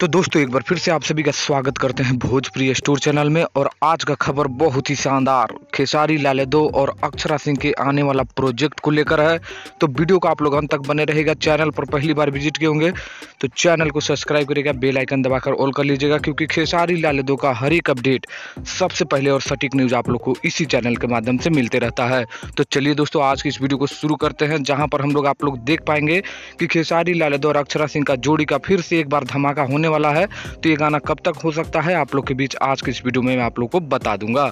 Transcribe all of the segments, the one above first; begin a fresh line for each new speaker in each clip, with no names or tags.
तो दोस्तों एक बार फिर से आप सभी का स्वागत करते हैं भोजप्रिय स्टोर चैनल में और आज का खबर बहुत ही शानदार खेसारी लाल यादव और अक्षरा सिंह के आने वाला प्रोजेक्ट को लेकर है तो वीडियो का आप लोग अंत तक बने रहेगा चैनल पर पहली बार विजिट किए होंगे तो चैनल को सब्सक्राइब करिएगा बेल आइकन दबाकर ऑल कर लीजिएगा क्योंकि खेसारी लाल यादव का हर एक अपडेट सबसे पहले और सटीक न्यूज़ आप लोग को इसी चैनल के माध्यम से मिलते रहता है तो चलिए दोस्तों आज की इस वीडियो को शुरू करते हैं जहाँ पर हम लोग आप लोग देख पाएंगे कि खेसारी लाल यादव और अक्षरा सिंह का जोड़ी का फिर से एक बार धमाका होने वाला है तो ये गाना कब तक हो सकता है आप लोग के बीच आज के इस वीडियो में मैं आप लोग को बता दूंगा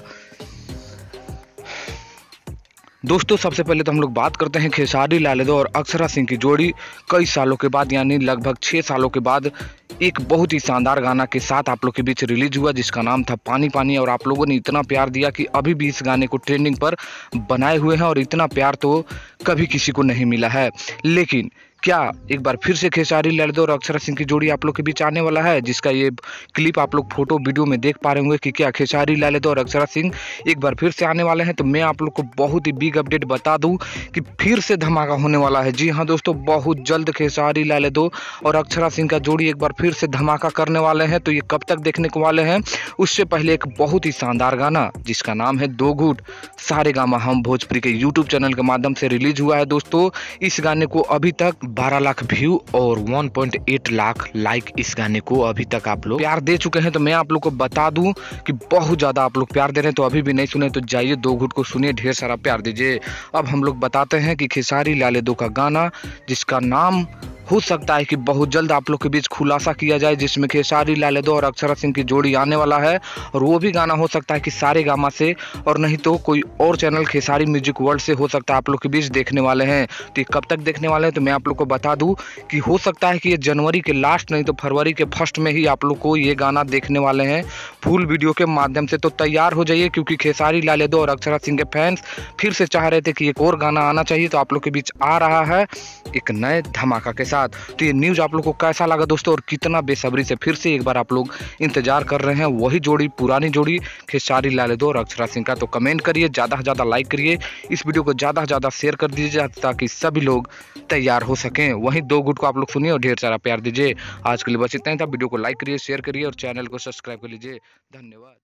दोस्तों सबसे पहले तो हम लोग बात करते हैं खेसारी लाल यादव और अक्षरा सिंह की जोड़ी कई सालों के बाद यानी लगभग छः सालों के बाद एक बहुत ही शानदार गाना के साथ आप लोग के बीच रिलीज हुआ जिसका नाम था पानी पानी और आप लोगों ने इतना प्यार दिया कि अभी भी इस गाने को ट्रेंडिंग पर बनाए हुए हैं और इतना प्यार तो कभी किसी को नहीं मिला है लेकिन क्या एक बार फिर से खेसारी लड़दो और अक्षरा सिंह की जोड़ी आप लोग के बीच आने वाला है जिसका ये क्लिप आप लोग फोटो वीडियो में देख पा रहे होंगे कि क्या खेसारी लड़दो और अक्षरा सिंह एक बार फिर से आने वाले हैं तो मैं आप लोग को बहुत ही बिग अपडेट बता दूँ कि फिर से धमाका होने वाला है जी हाँ दोस्तों बहुत जल्द खेसारी लड़दो और अक्षरा सिंह का जोड़ी एक बार फिर से धमाका करने वाले हैं तो ये कब तक देखने को वाले हैं उससे पहले एक बहुत ही शानदार गाना जिसका नाम है दो घूट सारे गामा हम भोजपुरी के यूट्यूब चैनल के माध्यम से रिलीज हुआ है दोस्तों इस गाने को अभी तक 12 लाख व्यू और 1.8 लाख लाइक इस गाने को अभी तक आप लोग प्यार दे चुके हैं तो मैं आप लोग को बता दूं कि बहुत ज़्यादा आप लोग प्यार दे रहे हैं तो अभी भी नहीं सुने तो जाइए दो घुट को सुनिए ढेर सारा प्यार दीजिए अब हम लोग बताते हैं कि खेसारी लाले दो का गाना जिसका नाम हो सकता है कि बहुत जल्द आप लोग के बीच खुलासा किया जाए जिसमें खेसारी लाल यादव और अक्षरा सिंह की जोड़ी आने वाला है और वो भी गाना हो सकता है कि सारे गामा से और नहीं तो कोई और चैनल खेसारी म्यूजिक वर्ल्ड से हो सकता है आप लोग के बीच देखने वाले हैं तो ये कब तक देखने वाले हैं तो मैं आप लोग को बता दूँ कि हो सकता है कि ये जनवरी के लास्ट नहीं तो फरवरी के फर्स्ट में ही आप लोग को ये गाना देखने वाले हैं फुल वीडियो के माध्यम से तो तैयार हो जाइए क्योंकि खेसारी लाल यादव और अक्षरा सिंह के फैंस फिर से चाह रहे थे कि एक और गाना आना चाहिए तो आप लोग के बीच आ रहा है एक नए धमाका के साथ साथ तो ये न्यूज़ आप लोग को कैसा लगा दोस्तों और कितना बेसब्री से फिर से एक बार आप लोग इंतजार कर रहे हैं वही जोड़ी पुरानी जोड़ी खेसारी लाल लालेदो और अक्षरा सिंह का तो कमेंट करिए ज़्यादा से ज़्यादा लाइक करिए इस वीडियो को ज़्यादा से ज़्यादा शेयर कर दीजिए ताकि सभी लोग तैयार हो सकें वहीं दो गुट को आप लोग सुनिए और ढेर सारा प्यार दीजिए आज के लिए बस इतना ही था वीडियो को लाइक करिए शेयर करिए और चैनल को सब्सक्राइब कर लीजिए धन्यवाद